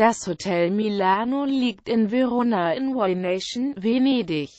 Das Hotel Milano liegt in Verona in Nation, Venedig.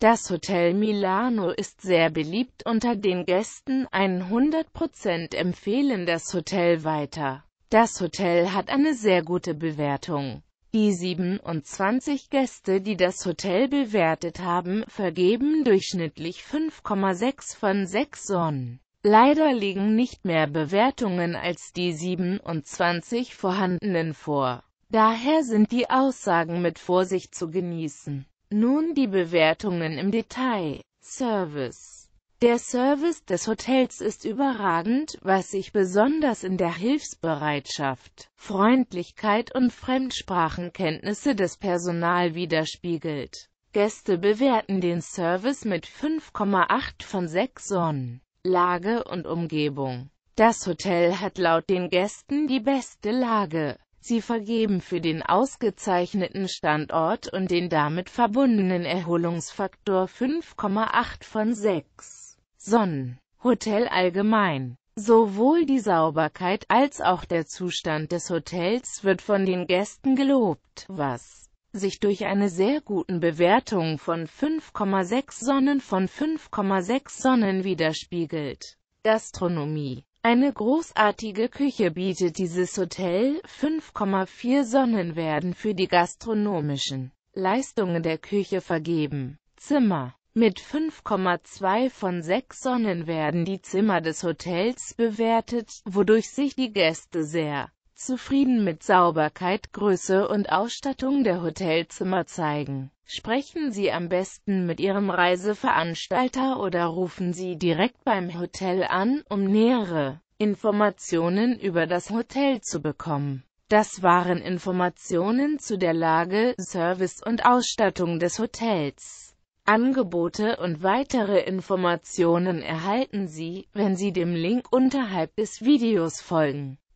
Das Hotel Milano ist sehr beliebt unter den Gästen, 100% empfehlen das Hotel weiter. Das Hotel hat eine sehr gute Bewertung. Die 27 Gäste, die das Hotel bewertet haben, vergeben durchschnittlich 5,6 von 6 Sonnen. Leider liegen nicht mehr Bewertungen als die 27 vorhandenen vor. Daher sind die Aussagen mit Vorsicht zu genießen. Nun die Bewertungen im Detail. Service der Service des Hotels ist überragend, was sich besonders in der Hilfsbereitschaft, Freundlichkeit und Fremdsprachenkenntnisse des Personal widerspiegelt. Gäste bewerten den Service mit 5,8 von 6 Sonnen. Lage und Umgebung. Das Hotel hat laut den Gästen die beste Lage. Sie vergeben für den ausgezeichneten Standort und den damit verbundenen Erholungsfaktor 5,8 von 6. Sonnen. Hotel allgemein. Sowohl die Sauberkeit als auch der Zustand des Hotels wird von den Gästen gelobt, was sich durch eine sehr guten Bewertung von 5,6 Sonnen von 5,6 Sonnen widerspiegelt. Gastronomie eine großartige Küche bietet dieses Hotel, 5,4 Sonnen werden für die gastronomischen Leistungen der Küche vergeben. Zimmer mit 5,2 von 6 Sonnen werden die Zimmer des Hotels bewertet, wodurch sich die Gäste sehr zufrieden mit Sauberkeit, Größe und Ausstattung der Hotelzimmer zeigen. Sprechen Sie am besten mit Ihrem Reiseveranstalter oder rufen Sie direkt beim Hotel an, um nähere Informationen über das Hotel zu bekommen. Das waren Informationen zu der Lage, Service und Ausstattung des Hotels. Angebote und weitere Informationen erhalten Sie, wenn Sie dem Link unterhalb des Videos folgen.